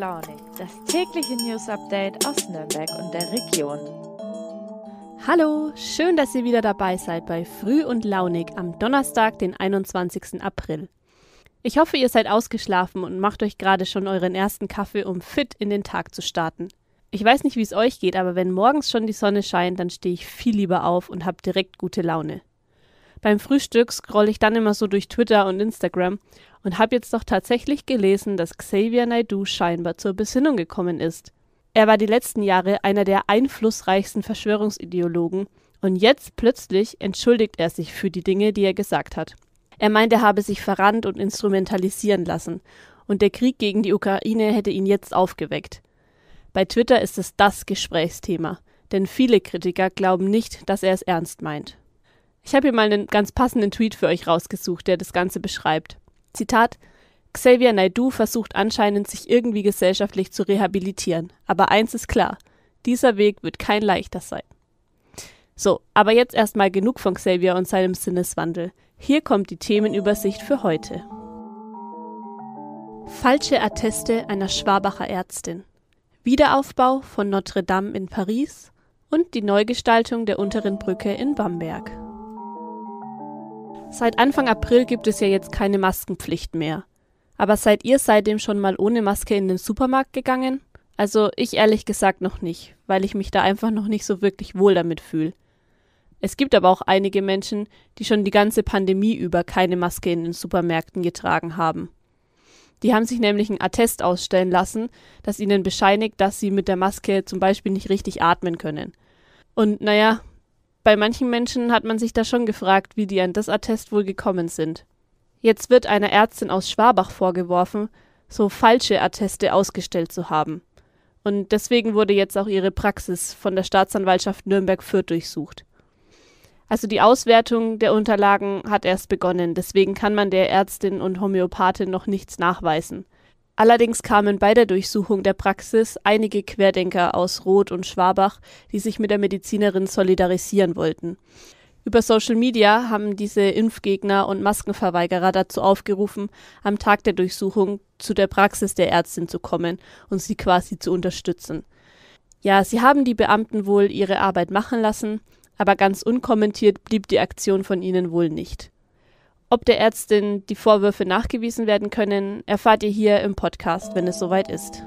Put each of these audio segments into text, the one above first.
Launig, das tägliche News Update aus Nürnberg und der Region. Hallo, schön, dass ihr wieder dabei seid bei Früh und Launig am Donnerstag, den 21. April. Ich hoffe, ihr seid ausgeschlafen und macht euch gerade schon euren ersten Kaffee, um fit in den Tag zu starten. Ich weiß nicht, wie es euch geht, aber wenn morgens schon die Sonne scheint, dann stehe ich viel lieber auf und habe direkt gute Laune. Beim Frühstück scroll ich dann immer so durch Twitter und Instagram und habe jetzt doch tatsächlich gelesen, dass Xavier Naidu scheinbar zur Besinnung gekommen ist. Er war die letzten Jahre einer der einflussreichsten Verschwörungsideologen und jetzt plötzlich entschuldigt er sich für die Dinge, die er gesagt hat. Er meint, er habe sich verrannt und instrumentalisieren lassen und der Krieg gegen die Ukraine hätte ihn jetzt aufgeweckt. Bei Twitter ist es das Gesprächsthema, denn viele Kritiker glauben nicht, dass er es ernst meint. Ich habe hier mal einen ganz passenden Tweet für euch rausgesucht, der das Ganze beschreibt. Zitat Xavier Naidu versucht anscheinend, sich irgendwie gesellschaftlich zu rehabilitieren. Aber eins ist klar, dieser Weg wird kein leichter sein. So, aber jetzt erstmal genug von Xavier und seinem Sinneswandel. Hier kommt die Themenübersicht für heute. Falsche Atteste einer Schwabacher Ärztin. Wiederaufbau von Notre Dame in Paris und die Neugestaltung der unteren Brücke in Bamberg. Seit Anfang April gibt es ja jetzt keine Maskenpflicht mehr. Aber seid ihr seitdem schon mal ohne Maske in den Supermarkt gegangen? Also ich ehrlich gesagt noch nicht, weil ich mich da einfach noch nicht so wirklich wohl damit fühle. Es gibt aber auch einige Menschen, die schon die ganze Pandemie über keine Maske in den Supermärkten getragen haben. Die haben sich nämlich einen Attest ausstellen lassen, das ihnen bescheinigt, dass sie mit der Maske zum Beispiel nicht richtig atmen können. Und naja, bei manchen Menschen hat man sich da schon gefragt, wie die an das Attest wohl gekommen sind. Jetzt wird einer Ärztin aus Schwabach vorgeworfen, so falsche Atteste ausgestellt zu haben. Und deswegen wurde jetzt auch ihre Praxis von der Staatsanwaltschaft Nürnberg-Fürth durchsucht. Also die Auswertung der Unterlagen hat erst begonnen, deswegen kann man der Ärztin und Homöopathin noch nichts nachweisen. Allerdings kamen bei der Durchsuchung der Praxis einige Querdenker aus Roth und Schwabach, die sich mit der Medizinerin solidarisieren wollten. Über Social Media haben diese Impfgegner und Maskenverweigerer dazu aufgerufen, am Tag der Durchsuchung zu der Praxis der Ärztin zu kommen und sie quasi zu unterstützen. Ja, sie haben die Beamten wohl ihre Arbeit machen lassen, aber ganz unkommentiert blieb die Aktion von ihnen wohl nicht. Ob der Ärztin die Vorwürfe nachgewiesen werden können, erfahrt ihr hier im Podcast, wenn es soweit ist.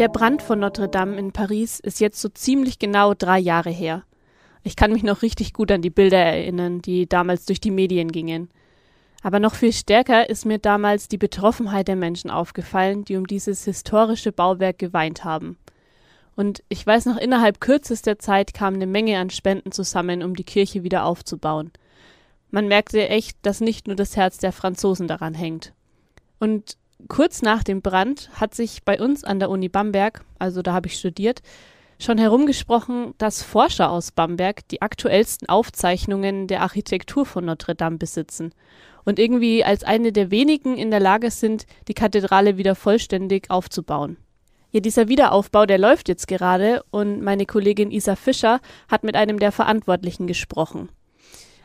Der Brand von Notre Dame in Paris ist jetzt so ziemlich genau drei Jahre her. Ich kann mich noch richtig gut an die Bilder erinnern, die damals durch die Medien gingen. Aber noch viel stärker ist mir damals die Betroffenheit der Menschen aufgefallen, die um dieses historische Bauwerk geweint haben. Und ich weiß noch, innerhalb kürzester Zeit kam eine Menge an Spenden zusammen, um die Kirche wieder aufzubauen. Man merkte echt, dass nicht nur das Herz der Franzosen daran hängt. Und kurz nach dem Brand hat sich bei uns an der Uni Bamberg, also da habe ich studiert, schon herumgesprochen, dass Forscher aus Bamberg die aktuellsten Aufzeichnungen der Architektur von Notre Dame besitzen und irgendwie als eine der wenigen in der Lage sind, die Kathedrale wieder vollständig aufzubauen. Ja, dieser Wiederaufbau, der läuft jetzt gerade und meine Kollegin Isa Fischer hat mit einem der Verantwortlichen gesprochen.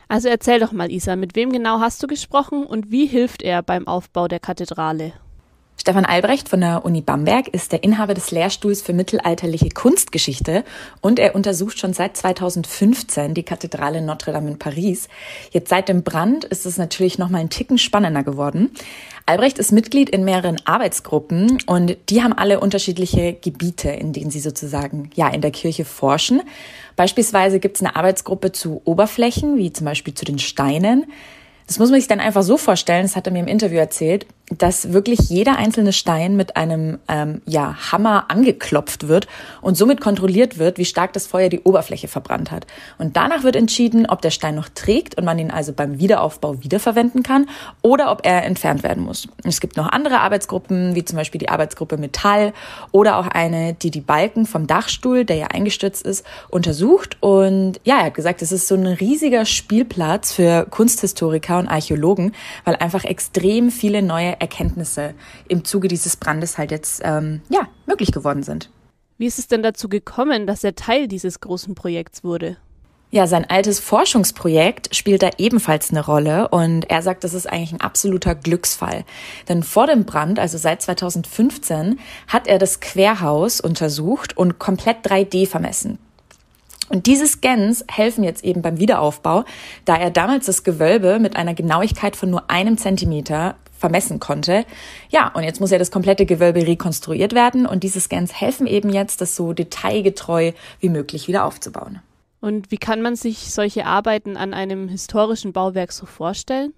Also erzähl doch mal, Isa, mit wem genau hast du gesprochen und wie hilft er beim Aufbau der Kathedrale? Stefan Albrecht von der Uni Bamberg ist der Inhaber des Lehrstuhls für mittelalterliche Kunstgeschichte und er untersucht schon seit 2015 die Kathedrale Notre Dame in Paris. Jetzt seit dem Brand ist es natürlich noch mal einen Ticken spannender geworden. Albrecht ist Mitglied in mehreren Arbeitsgruppen und die haben alle unterschiedliche Gebiete, in denen sie sozusagen ja in der Kirche forschen. Beispielsweise gibt es eine Arbeitsgruppe zu Oberflächen, wie zum Beispiel zu den Steinen. Das muss man sich dann einfach so vorstellen, das hat er mir im Interview erzählt dass wirklich jeder einzelne Stein mit einem ähm, ja, Hammer angeklopft wird und somit kontrolliert wird, wie stark das Feuer die Oberfläche verbrannt hat. Und danach wird entschieden, ob der Stein noch trägt und man ihn also beim Wiederaufbau wiederverwenden kann oder ob er entfernt werden muss. Es gibt noch andere Arbeitsgruppen, wie zum Beispiel die Arbeitsgruppe Metall oder auch eine, die die Balken vom Dachstuhl, der ja eingestürzt ist, untersucht. Und ja, er hat gesagt, es ist so ein riesiger Spielplatz für Kunsthistoriker und Archäologen, weil einfach extrem viele neue Erkenntnisse im Zuge dieses Brandes halt jetzt ähm, ja, möglich geworden sind. Wie ist es denn dazu gekommen, dass er Teil dieses großen Projekts wurde? Ja, sein altes Forschungsprojekt spielt da ebenfalls eine Rolle und er sagt, das ist eigentlich ein absoluter Glücksfall. Denn vor dem Brand, also seit 2015, hat er das Querhaus untersucht und komplett 3D vermessen. Und diese Scans helfen jetzt eben beim Wiederaufbau, da er damals das Gewölbe mit einer Genauigkeit von nur einem Zentimeter vermessen konnte. Ja, und jetzt muss ja das komplette Gewölbe rekonstruiert werden und diese Scans helfen eben jetzt, das so detailgetreu wie möglich wieder aufzubauen. Und wie kann man sich solche Arbeiten an einem historischen Bauwerk so vorstellen?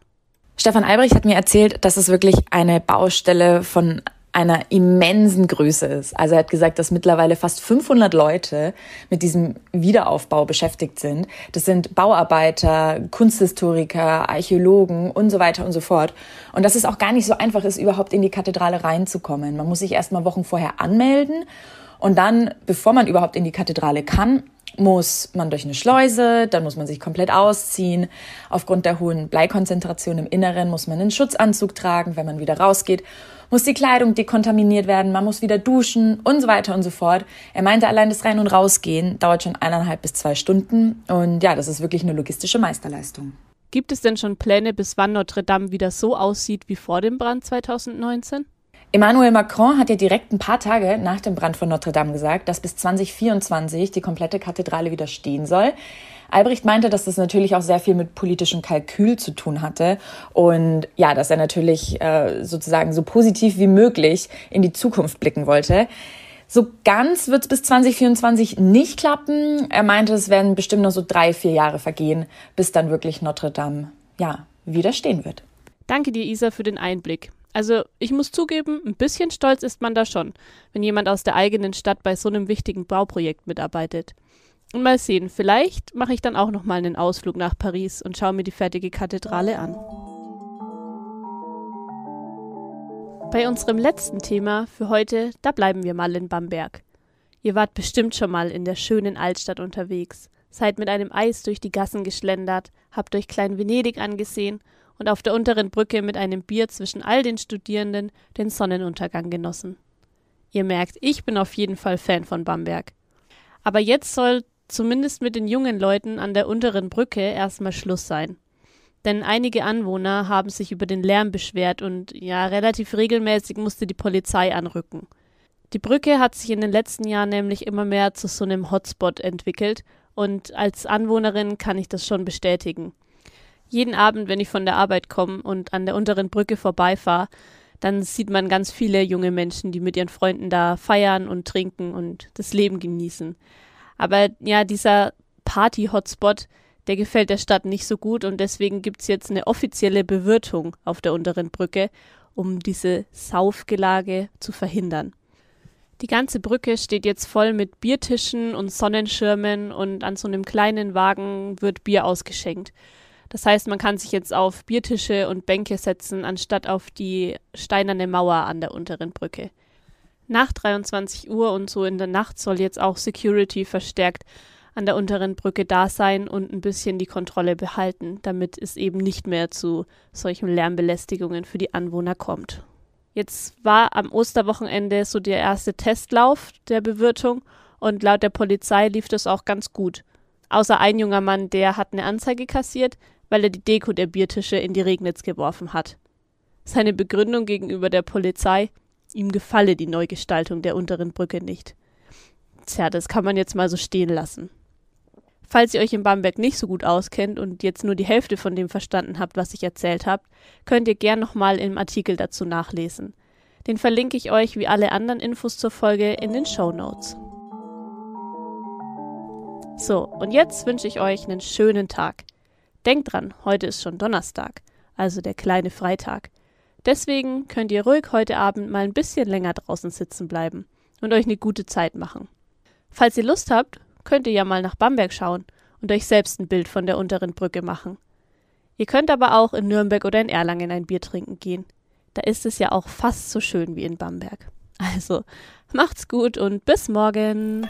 Stefan Albrecht hat mir erzählt, dass es wirklich eine Baustelle von einer immensen Größe ist. Also er hat gesagt, dass mittlerweile fast 500 Leute mit diesem Wiederaufbau beschäftigt sind. Das sind Bauarbeiter, Kunsthistoriker, Archäologen und so weiter und so fort. Und dass es auch gar nicht so einfach ist, überhaupt in die Kathedrale reinzukommen. Man muss sich erst mal Wochen vorher anmelden und dann, bevor man überhaupt in die Kathedrale kann, muss man durch eine Schleuse, dann muss man sich komplett ausziehen. Aufgrund der hohen Bleikonzentration im Inneren muss man einen Schutzanzug tragen, wenn man wieder rausgeht, muss die Kleidung dekontaminiert werden, man muss wieder duschen und so weiter und so fort. Er meinte, allein das Rein- und Rausgehen dauert schon eineinhalb bis zwei Stunden und ja, das ist wirklich eine logistische Meisterleistung. Gibt es denn schon Pläne, bis wann Notre Dame wieder so aussieht wie vor dem Brand 2019? Emmanuel Macron hat ja direkt ein paar Tage nach dem Brand von Notre Dame gesagt, dass bis 2024 die komplette Kathedrale wieder stehen soll. Albrecht meinte, dass das natürlich auch sehr viel mit politischem Kalkül zu tun hatte und ja, dass er natürlich äh, sozusagen so positiv wie möglich in die Zukunft blicken wollte. So ganz wird es bis 2024 nicht klappen. Er meinte, es werden bestimmt noch so drei, vier Jahre vergehen, bis dann wirklich Notre Dame ja, wieder stehen wird. Danke dir, Isa, für den Einblick. Also ich muss zugeben, ein bisschen stolz ist man da schon, wenn jemand aus der eigenen Stadt bei so einem wichtigen Bauprojekt mitarbeitet. Und mal sehen, vielleicht mache ich dann auch noch mal einen Ausflug nach Paris und schaue mir die fertige Kathedrale an. Bei unserem letzten Thema für heute, da bleiben wir mal in Bamberg. Ihr wart bestimmt schon mal in der schönen Altstadt unterwegs, seid mit einem Eis durch die Gassen geschlendert, habt euch Klein Venedig angesehen und auf der unteren Brücke mit einem Bier zwischen all den Studierenden den Sonnenuntergang genossen. Ihr merkt, ich bin auf jeden Fall Fan von Bamberg. Aber jetzt soll zumindest mit den jungen Leuten an der unteren Brücke erstmal Schluss sein. Denn einige Anwohner haben sich über den Lärm beschwert und ja, relativ regelmäßig musste die Polizei anrücken. Die Brücke hat sich in den letzten Jahren nämlich immer mehr zu so einem Hotspot entwickelt und als Anwohnerin kann ich das schon bestätigen jeden Abend, wenn ich von der Arbeit komme und an der unteren Brücke vorbeifahre, dann sieht man ganz viele junge Menschen, die mit ihren Freunden da feiern und trinken und das Leben genießen. Aber ja, dieser Party-Hotspot, der gefällt der Stadt nicht so gut und deswegen gibt es jetzt eine offizielle Bewirtung auf der unteren Brücke, um diese Saufgelage zu verhindern. Die ganze Brücke steht jetzt voll mit Biertischen und Sonnenschirmen und an so einem kleinen Wagen wird Bier ausgeschenkt. Das heißt, man kann sich jetzt auf Biertische und Bänke setzen, anstatt auf die steinerne Mauer an der unteren Brücke. Nach 23 Uhr und so in der Nacht soll jetzt auch Security verstärkt an der unteren Brücke da sein und ein bisschen die Kontrolle behalten, damit es eben nicht mehr zu solchen Lärmbelästigungen für die Anwohner kommt. Jetzt war am Osterwochenende so der erste Testlauf der Bewirtung und laut der Polizei lief das auch ganz gut. Außer ein junger Mann, der hat eine Anzeige kassiert, weil er die Deko der Biertische in die Regnitz geworfen hat. Seine Begründung gegenüber der Polizei, ihm gefalle die Neugestaltung der unteren Brücke nicht. Tja, das kann man jetzt mal so stehen lassen. Falls ihr euch in Bamberg nicht so gut auskennt und jetzt nur die Hälfte von dem verstanden habt, was ich erzählt habe, könnt ihr gern nochmal im Artikel dazu nachlesen. Den verlinke ich euch wie alle anderen Infos zur Folge in den Show Notes. So, und jetzt wünsche ich euch einen schönen Tag. Denkt dran, heute ist schon Donnerstag, also der kleine Freitag. Deswegen könnt ihr ruhig heute Abend mal ein bisschen länger draußen sitzen bleiben und euch eine gute Zeit machen. Falls ihr Lust habt, könnt ihr ja mal nach Bamberg schauen und euch selbst ein Bild von der unteren Brücke machen. Ihr könnt aber auch in Nürnberg oder in Erlangen ein Bier trinken gehen. Da ist es ja auch fast so schön wie in Bamberg. Also, macht's gut und bis morgen.